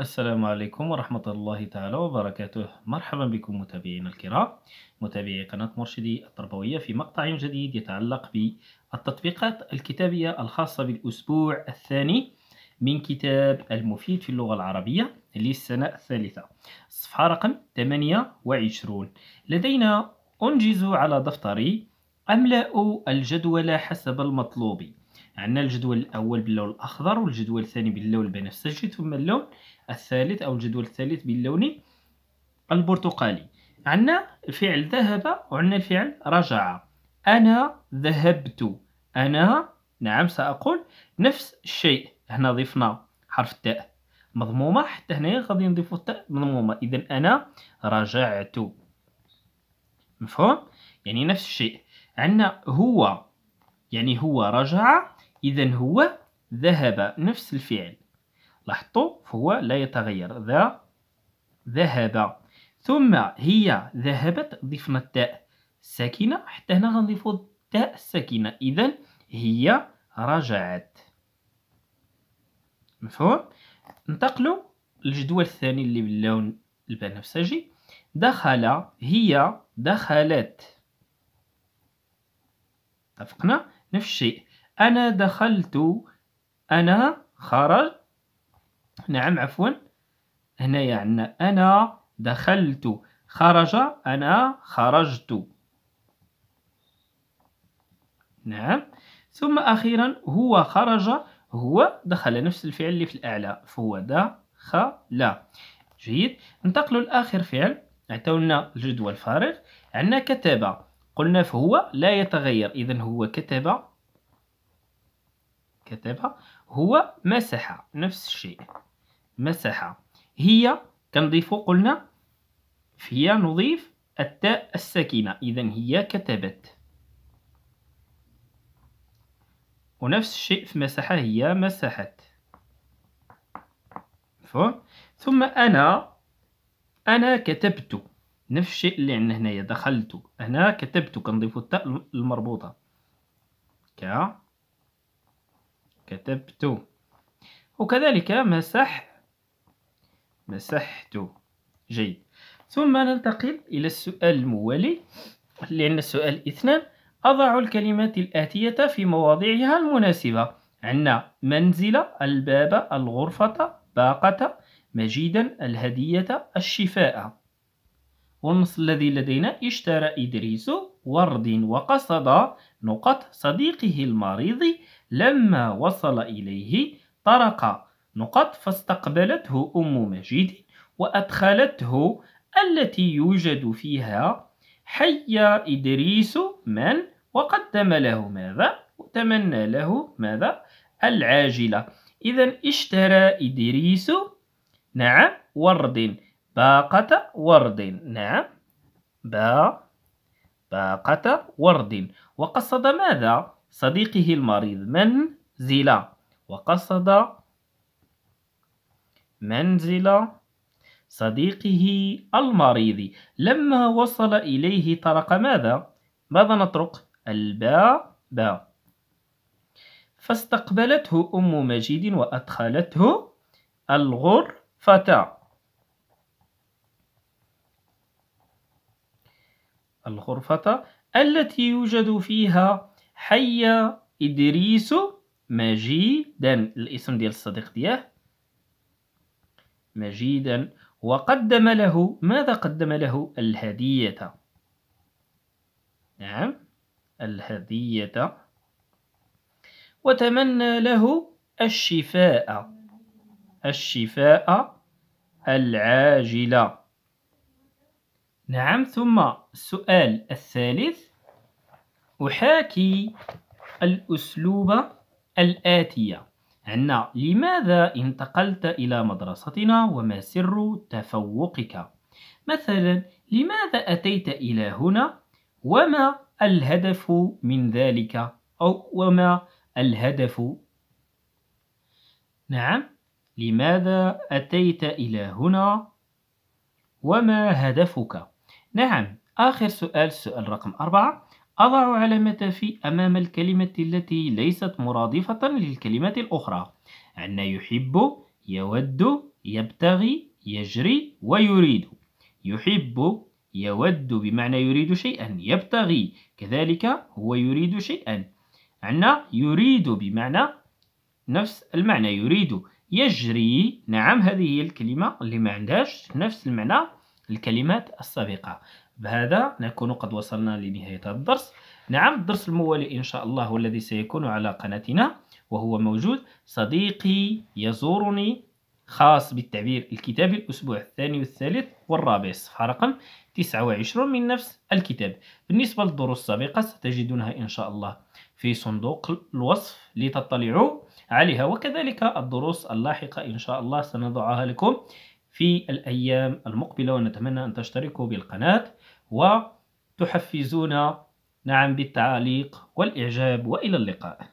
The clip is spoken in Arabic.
السلام عليكم ورحمة الله تعالى وبركاته مرحبا بكم متابعينا الكرام متابعي قناة مرشدي التربوية في مقطع جديد يتعلق بالتطبيقات الكتابية الخاصة بالأسبوع الثاني من كتاب المفيد في اللغة العربية للسنة الثالثة صفحة رقم 28 لدينا أنجز على دفتري أملأ الجدول حسب المطلوب عندنا الجدول الأول باللون الأخضر والجدول الثاني باللون البنفسجي ثم اللون الثالث أو الجدول الثالث باللون البرتقالي عندنا الفعل ذهب وعندنا الفعل رجع أنا ذهبت أنا نعم سأقول نفس الشيء هنا ضفنا حرف التاء مضمومة حتى هنا غادي نضيفو التاء مضمومة إذا أنا رجعت مفهوم يعني نفس الشيء عندنا هو يعني هو رجع إذا هو ذهب نفس الفعل لاحظوا فهو لا يتغير ذا ذهب ثم هي ذهبت ضفنا التاء الساكنة حتى هنا غنضيفو التاء الساكنة إذا هي رجعت مفهوم ننتقلوا للجدول الثاني اللي باللون البنفسجي دخل هي دخلت اتفقنا نفس الشيء أنا دخلت أنا خرج نعم عفوا هنا يعني أنا دخلت خرج أنا خرجت نعم ثم أخيرا هو خرج هو دخل نفس الفعل اللي في الأعلى فهو دخل جيد ننتقل لآخر فعل عطاولنا الجدول الفارغ عندنا كتب قلنا فهو لا يتغير إذا هو كتب كتبها هو مسح نفس الشيء مسح هي كنضيفو قلنا هي نضيف التاء الساكنة إذا هي كتبت ونفس الشيء في مساحة هي مسحت مفهوم ثم أنا أنا كتبت نفس الشيء اللي عندنا هنايا دخلت أنا كتبت كنضيفو التاء المربوطة كا كتبت وكذلك مسح مسحت جيد ثم ننتقل إلى السؤال الموالي لأن السؤال اثنان أضع الكلمات الآتية في مواضعها المناسبة عندنا منزل الباب الغرفة باقة مجيدا الهدية الشفاء والنص الذي لدينا اشترى إدريس ورد وقصد نقط صديقه المريض لما وصل إليه طرق نقط فاستقبلته أم مجيد وأدخلته التي يوجد فيها حي إدريس من وقدم له ماذا؟ وتمنى له ماذا؟ العاجلة إذا اشترى إدريس نعم ورد باقة ورد نعم با باقة ورد وقصد ماذا؟ صديقه المريض منزل وقصد منزل صديقه المريض لما وصل إليه طرق ماذا؟ ماذا نطرق؟ الباء باء فاستقبلته أم مجيد وأدخلته الغرفة الغرفة التي يوجد فيها حي إدريس مجيدا الاسم ديال الصديق دياه مجيدا وقدم له ماذا قدم له الهدية نعم الهدية وتمنى له الشفاء الشفاء العاجلة نعم ثم السؤال الثالث أحاكي الأسلوب الآتية عنا لماذا انتقلت إلى مدرستنا وما سر تفوقك مثلا لماذا أتيت إلى هنا وما الهدف من ذلك أو وما الهدف نعم لماذا أتيت إلى هنا وما هدفك نعم آخر سؤال سؤال رقم أربعة أضع علامة في أمام الكلمة التي ليست مرادفة للكلمة الأخرى عندنا يحب يود يبتغي يجري ويريد يحب يود بمعنى يريد شيئا يبتغي كذلك هو يريد شيئا عندنا يريد بمعنى نفس المعنى يريد يجري نعم هذه هي الكلمة اللي ما عندهاش نفس المعنى الكلمات السابقة بهذا نكون قد وصلنا لنهاية الدرس نعم الدرس الموالي إن شاء الله والذي سيكون على قناتنا وهو موجود صديقي يزورني خاص بالتعبير الكتابي الأسبوع الثاني والثالث والرابع صفحة رقم 29 من نفس الكتاب بالنسبة للدروس السابقة ستجدونها إن شاء الله في صندوق الوصف لتطلعوا عليها وكذلك الدروس اللاحقة إن شاء الله سنضعها لكم في الأيام المقبلة ونتمنى أن تشتركوا بالقناة وتحفزونا نعم بالتعليق والإعجاب وإلى اللقاء